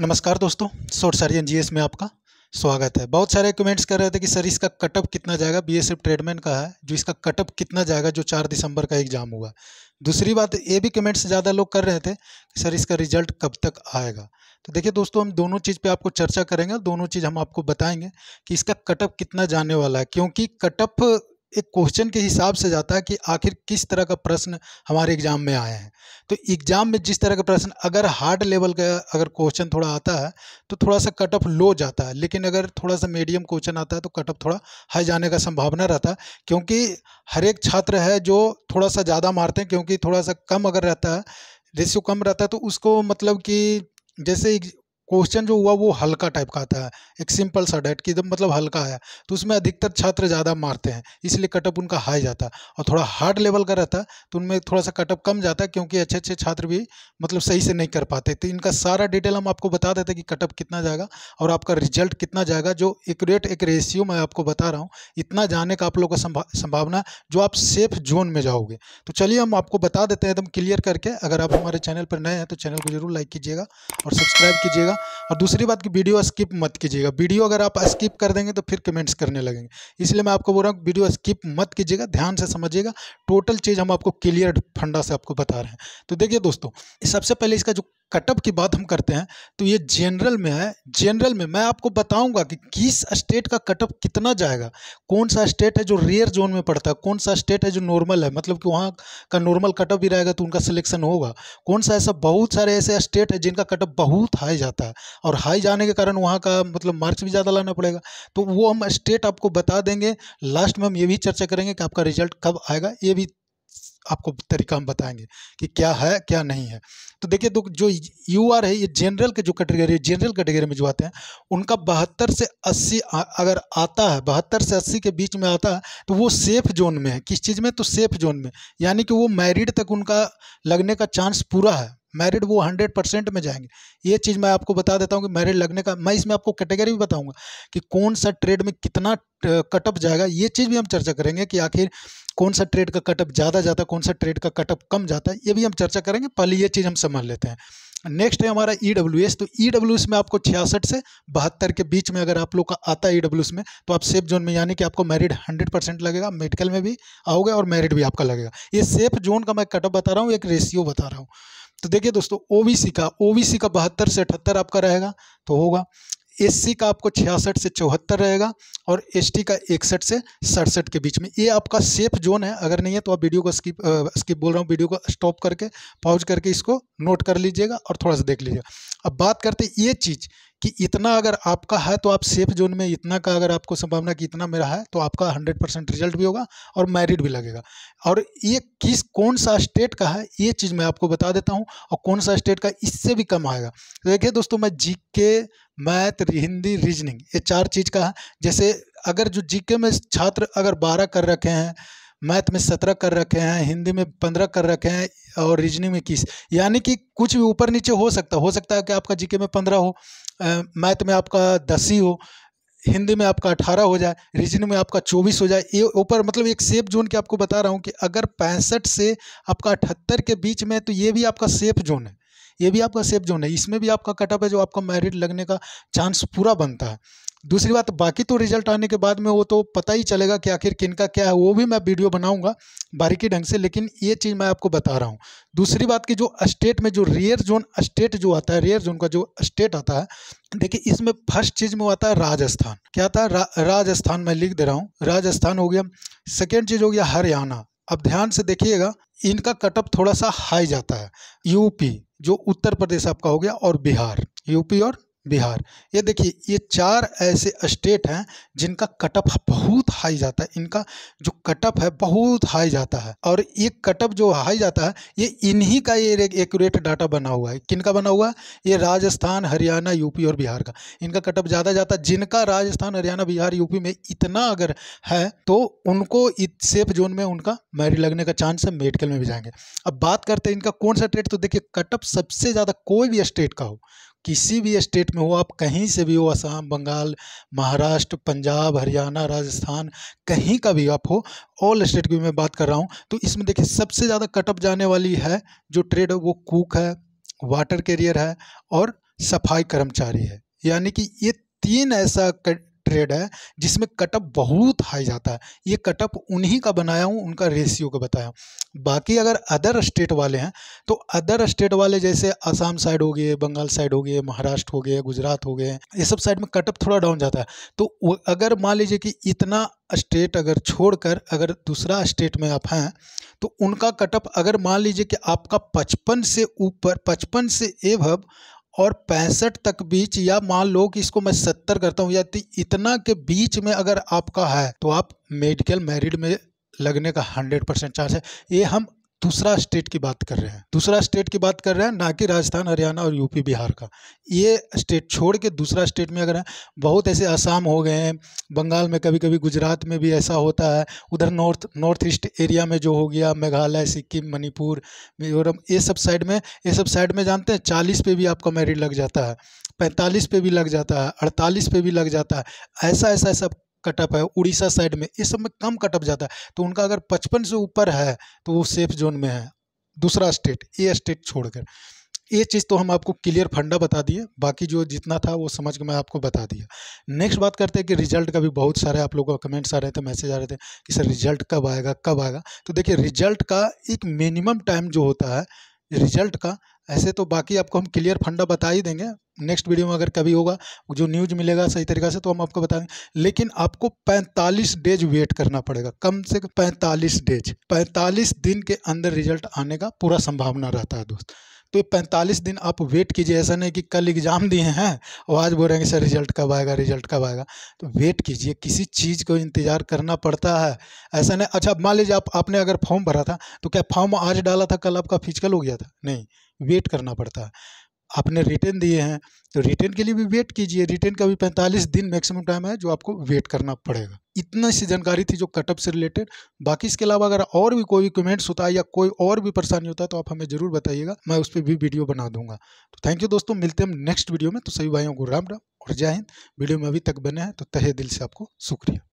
नमस्कार दोस्तों short surgeon GS में आपका स्वागत है बहुत सारे कमेंट्स कर रहे थे कि सर इसका कटअप कितना जाएगा बी एस ट्रेडमैन का है जो इसका कटअप कितना जाएगा जो चार दिसंबर का एग्ज़ाम हुआ दूसरी बात ये भी कमेंट्स ज़्यादा लोग कर रहे थे कि सर इसका रिजल्ट कब तक आएगा तो देखिए दोस्तों हम दोनों चीज़ पे आपको चर्चा करेंगे दोनों चीज़ हम आपको बताएंगे कि इसका कटअप कितना जाने वाला है क्योंकि कटअप एक क्वेश्चन के हिसाब से जाता है कि आखिर किस तरह का प्रश्न हमारे एग्ज़ाम में आए हैं तो एग्ज़ाम में जिस तरह का प्रश्न अगर हार्ड लेवल का अगर क्वेश्चन थोड़ा आता है तो थोड़ा सा कट ऑफ लो जाता है लेकिन अगर थोड़ा सा मीडियम क्वेश्चन आता है तो कट ऑफ थोड़ा हाई जाने का संभावना रहता है क्योंकि हर एक छात्र है जो थोड़ा सा ज़्यादा मारते हैं क्योंकि थोड़ा सा कम अगर रहता है रेशियो कम रहता है तो उसको मतलब कि जैसे क्वेश्चन जो हुआ वो हल्का टाइप का आता है एक सिंपल सा डेट कि एकदम मतलब हल्का है तो उसमें अधिकतर छात्र ज़्यादा मारते हैं इसलिए कटअप उनका हाई जाता है और थोड़ा हार्ड लेवल का रहता है तो उनमें थोड़ा सा कटअप कम जाता है क्योंकि अच्छे अच्छे छात्र भी मतलब सही से नहीं कर पाते तो इनका सारा डिटेल हम आपको बता देते हैं कि कटअप कितना जाएगा और आपका रिजल्ट कितना जाएगा जो एकट एक रेशियो मैं आपको बता रहा हूँ इतना जाने का आप लोग का संभावना जो आप सेफ जोन में जाओगे तो चलिए हम आपको बता देते हैं एकदम क्लियर करके अगर आप हमारे चैनल पर नए हैं तो चैनल को जरूर लाइक कीजिएगा और सब्सक्राइब कीजिएगा कीजिएगा और दूसरी बात कि वीडियो स्किप मत कीजिएगा वीडियो अगर आप स्किप कर देंगे तो फिर कमेंट्स करने लगेंगे इसलिए मैं आपको बोल रहा हूँ वीडियो स्किप मत कीजिएगा ध्यान से समझिएगा टोटल चीज़ हम आपको क्लियर फंडा से आपको बता रहे हैं तो देखिए दोस्तों सबसे पहले इसका जो कटअप की बात हम करते हैं तो ये जनरल में है जनरल में मैं आपको बताऊंगा कि किस स्टेट का कटअप कितना जाएगा कौन सा स्टेट है जो रेयर जोन में पड़ता है कौन सा स्टेट है जो नॉर्मल है मतलब कि वहाँ का नॉर्मल कटअप भी रहेगा तो उनका सिलेक्शन होगा कौन सा ऐसा बहुत सारे ऐसे स्टेट है जिनका कटअप बहुत हाई जाता है और हाई जाने के कारण वहाँ का मतलब मार्क्स भी ज़्यादा लाना पड़ेगा तो वो हम स्टेट आपको बता देंगे लास्ट में हम ये भी चर्चा करेंगे कि आपका रिजल्ट कब आएगा ये भी आपको तरीका हम बताएंगे कि क्या है क्या नहीं है तो देखिए तो जो यू आर है ये जनरल के जो कैटेगरी जनरल कैटेगरी में जो आते हैं उनका बहत्तर से अस्सी अगर आता है बहत्तर से अस्सी के बीच में आता है तो वो सेफ जोन में है किस चीज़ में तो सेफ जोन में यानी कि वो मैरिड तक उनका लगने का चांस पूरा है मैरिड वो हंड्रेड परसेंट में जाएंगे ये चीज़ मैं आपको बता देता हूँ कि मैरिड लगने का मैं इसमें आपको कैटेगरी भी बताऊँगा कि कौन सा ट्रेड में कितना कटअप जाएगा ये चीज़ भी हम चर्चा करेंगे कि आखिर कौन सा ट्रेड का कटअप ज़्यादा जाता है कौन सा ट्रेड का कटअप कम जाता है ये भी हम चर्चा करेंगे पहले ये चीज़ हम समझ लेते हैं नेक्स्ट है हमारा ई डब्ल्यू एस तो ई डब्ल्यू एस में आपको छियासठ से बहत्तर के बीच में अगर आप लोग का आता है ई डब्ल्यू एस में तो आप सेफ जोन में यानी कि आपको मैरिड हंड्रेड परसेंट लगेगा मेडिकल में भी आओगे और मैरिड भी आपका लगेगा ये सेफ जोन का मैं कटअप बता रहा हूँ एक रेशियो बता रहा हूँ तो देखिए दोस्तों ओबीसी का ओबीसी का बहत्तर से अठहत्तर आपका रहेगा तो होगा एससी का आपको छियासठ से चौहत्तर रहेगा और एसटी का इकसठ से सड़सठ के बीच में ये आपका सेफ जोन है अगर नहीं है तो आप वीडियो को स्किप स्किप बोल रहा हूँ वीडियो को स्टॉप करके पॉज करके इसको नोट कर लीजिएगा और थोड़ा सा देख लीजिएगा अब बात करते ये चीज़ कि इतना अगर आपका है तो आप सेफ जोन में इतना का अगर आपको संभावना कि इतना मेरा है तो आपका हंड्रेड परसेंट रिजल्ट भी होगा और मैरिड भी लगेगा और ये किस कौन सा स्टेट का है ये चीज़ मैं आपको बता देता हूँ और कौन सा स्टेट का इससे भी कम आएगा तो देखिए दोस्तों मैं जी के मैथ हिंदी रीजनिंग ये चार चीज़ का है जैसे अगर जो जी में छात्र अगर बारह कर रखे हैं मैथ में सत्रह कर रखे हैं हिंदी में पंद्रह कर रखे हैं और रीजनिंग में किस यानी कि कुछ भी ऊपर नीचे हो सकता हो सकता है कि आपका जीके में पंद्रह हो मैथ में आपका दस ही हो हिंदी में आपका अठारह हो जाए रीजनिंग में आपका चौबीस हो जाए ये ऊपर मतलब एक सेफ जोन की आपको बता रहा हूँ कि अगर पैंसठ से आपका अठहत्तर के बीच में तो ये भी आपका सेफ जोन है ये भी आपका सेफ जोन है इसमें भी आपका कटअप है जो आपका मैरिट लगने का चांस पूरा बनता है दूसरी बात बाकी तो रिजल्ट आने के बाद में वो तो पता ही चलेगा कि आखिर किन का क्या है वो भी मैं वीडियो बनाऊंगा बारीकी ढंग से लेकिन ये चीज़ मैं आपको बता रहा हूँ दूसरी बात कि जो स्टेट में जो रेयर जोन स्टेट जो आता है रेयर जोन का जो स्टेट आता है देखिए इसमें फर्स्ट चीज़ में आता है राजस्थान क्या आता है रा, राजस्थान मैं लिख दे रहा हूँ राजस्थान हो गया सेकेंड चीज़ हो गया हरियाणा अब ध्यान से देखिएगा इनका कटअप थोड़ा सा हाई जाता है यूपी जो उत्तर प्रदेश आपका हो गया और बिहार यूपी और बिहार ये देखिए ये चार ऐसे स्टेट हैं जिनका कटअप बहुत हाई जाता है इनका जो कटअप है बहुत हाई जाता है और ये कटअप जो हाई जाता है ये इन्हीं का ये एक्यूरेट डाटा बना हुआ है किनका बना हुआ है ये राजस्थान हरियाणा यूपी और बिहार का इनका कटअप ज़्यादा जाता है जिनका राजस्थान हरियाणा बिहार यूपी में इतना अगर है तो उनको सेफ जोन में उनका मैरिड लगने का चांस है मेडिकल में भी जाएंगे अब बात करते हैं इनका कौन सा स्टेट तो देखिए कटअप सबसे ज़्यादा कोई भी स्टेट का हो किसी भी स्टेट में हो आप कहीं से भी हो असम बंगाल महाराष्ट्र पंजाब हरियाणा राजस्थान कहीं का भी आप हो ऑल स्टेट की मैं बात कर रहा हूँ तो इसमें देखिए सबसे ज़्यादा कटअप जाने वाली है जो ट्रेड है वो कुक है वाटर कैरियर है और सफाई कर्मचारी है यानी कि ये तीन ऐसा कर, रेड है जिसमें कटअप बहुत हाई जाता है ये कटअप उन्हीं का बनाया हूँ उनका रेशियो का बताया हूँ बाकी अगर अदर स्टेट वाले हैं तो अदर स्टेट वाले जैसे आसाम साइड हो गए बंगाल साइड हो गए महाराष्ट्र हो गए गुजरात हो गए ये सब साइड में कटअप थोड़ा डाउन जाता है तो अगर मान लीजिए कि इतना स्टेट अगर छोड़कर अगर दूसरा स्टेट में आप हैं तो उनका कटअप अगर मान लीजिए कि आपका पचपन से ऊपर पचपन से एभव और पैंसठ तक बीच या मान लो कि इसको मैं सत्तर करता हूँ या इतना के बीच में अगर आपका है तो आप मेडिकल मैरिड में लगने का हंड्रेड परसेंट चांस है ये हम दूसरा स्टेट की बात कर रहे हैं दूसरा स्टेट की बात कर रहे हैं ना कि राजस्थान हरियाणा और यूपी बिहार का ये स्टेट छोड़ के दूसरा स्टेट में अगर बहुत ऐसे आसाम हो गए हैं बंगाल में कभी कभी गुजरात में भी ऐसा होता है उधर नॉर्थ नॉर्थ ईस्ट एरिया में जो हो गया मेघालय सिक्किम मणिपुर मिजोरम ये सब साइड में ये सब साइड में जानते हैं चालीस पे भी आपका मेरिट लग जाता है पैंतालीस पे भी लग जाता है अड़तालीस पे भी लग जाता है ऐसा ऐसा सब कटअप है उड़ीसा साइड में इस सब में कम कटअप जाता है तो उनका अगर पचपन से ऊपर है तो वो सेफ जोन में है दूसरा स्टेट ए स्टेट छोड़कर ये चीज़ तो हम आपको क्लियर फंडा बता दिए बाकी जो जितना था वो समझ के मैं आपको बता दिया नेक्स्ट बात करते हैं कि रिजल्ट का भी बहुत सारे आप लोगों का कमेंट्स आ रहे थे मैसेज आ रहे थे कि सर रिजल्ट कब आएगा कब आएगा तो देखिए रिजल्ट का एक मिनिमम टाइम जो होता है रिजल्ट का ऐसे तो बाकी आपको हम क्लियर फंडा बता ही देंगे नेक्स्ट वीडियो में अगर कभी होगा जो न्यूज़ मिलेगा सही तरीका से तो हम आपको बताएंगे लेकिन आपको 45 डेज वेट करना पड़ेगा कम से कम 45 डेज 45 दिन के अंदर रिजल्ट आने का पूरा संभावना रहता है दोस्त तो ये पैंतालीस दिन आप वेट कीजिए ऐसा नहीं कि कल एग्ज़ाम दिए हैं और आज बोल रहे हैं सर रिजल्ट कब आएगा रिजल्ट कब आएगा तो वेट कीजिए किसी चीज़ को इंतज़ार करना पड़ता है ऐसा नहीं अच्छा मान लीजिए आप आपने अगर फॉर्म भरा था तो क्या फॉर्म आज डाला था कल आपका फिजिकल हो गया था नहीं वेट करना पड़ता है आपने रिटर्न दिए हैं तो रिटर्न के लिए भी वेट कीजिए रिटर्न का भी पैंतालीस दिन मैक्सिमम टाइम है जो आपको वेट करना पड़ेगा इतना सी जानकारी थी जो कटअप से रिलेटेड बाकी इसके अलावा अगर और भी कोई कमेंट्स होता है या कोई और भी परेशानी होता है तो आप हमें जरूर बताइएगा मैं उस पर भी वीडियो बना दूंगा तो थैंक यू दोस्तों मिलते हैं हम नेक्स्ट वीडियो में तो सभी भाइयों को राम राम और जय हिंद वीडियो में अभी तक बने हैं तो तहे दिल से आपको शुक्रिया